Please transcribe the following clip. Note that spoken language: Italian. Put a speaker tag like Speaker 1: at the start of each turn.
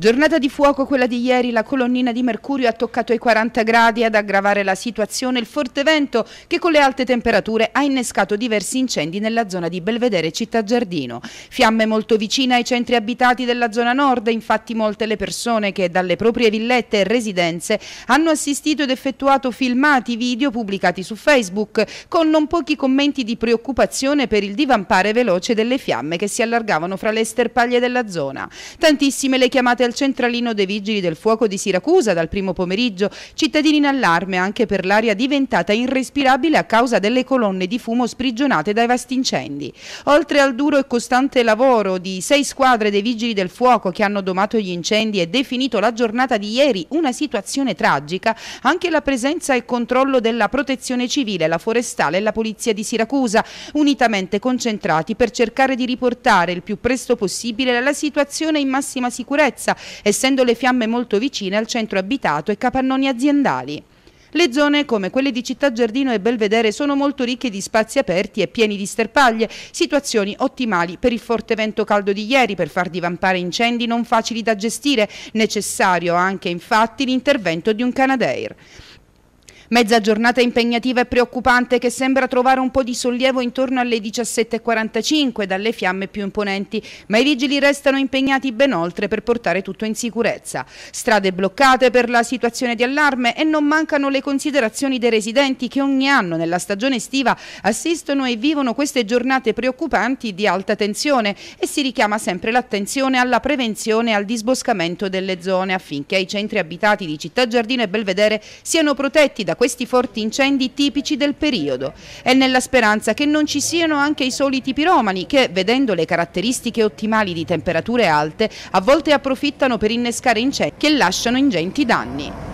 Speaker 1: Giornata di fuoco quella di ieri, la colonnina di mercurio ha toccato i 40 gradi ad aggravare la situazione il forte vento che con le alte temperature ha innescato diversi incendi nella zona di Belvedere Città Giardino. Fiamme molto vicine ai centri abitati della zona nord, infatti molte le persone che dalle proprie villette e residenze hanno assistito ed effettuato filmati video pubblicati su Facebook con non pochi commenti di preoccupazione per il divampare veloce delle fiamme che si allargavano fra le sterpaglie della zona. Tantissime le chiamate al centralino dei vigili del fuoco di Siracusa dal primo pomeriggio, cittadini in allarme anche per l'aria diventata irrespirabile a causa delle colonne di fumo sprigionate dai vasti incendi. Oltre al duro e costante lavoro di sei squadre dei vigili del fuoco che hanno domato gli incendi e definito la giornata di ieri una situazione tragica, anche la presenza e controllo della protezione civile, la forestale e la polizia di Siracusa, unitamente concentrati per cercare di riportare il più presto possibile la situazione in massima sicurezza essendo le fiamme molto vicine al centro abitato e capannoni aziendali. Le zone come quelle di Città Giardino e Belvedere sono molto ricche di spazi aperti e pieni di sterpaglie, situazioni ottimali per il forte vento caldo di ieri per far divampare incendi non facili da gestire, necessario anche infatti l'intervento di un Canadair. Mezza giornata impegnativa e preoccupante che sembra trovare un po' di sollievo intorno alle 17.45 dalle fiamme più imponenti, ma i vigili restano impegnati ben oltre per portare tutto in sicurezza. Strade bloccate per la situazione di allarme e non mancano le considerazioni dei residenti che ogni anno nella stagione estiva assistono e vivono queste giornate preoccupanti di alta tensione e si richiama sempre l'attenzione alla prevenzione e al disboscamento delle zone affinché i centri abitati di Città Giardino e Belvedere siano protetti da questi forti incendi tipici del periodo. È nella speranza che non ci siano anche i soliti piromani che, vedendo le caratteristiche ottimali di temperature alte, a volte approfittano per innescare incendi che lasciano ingenti danni.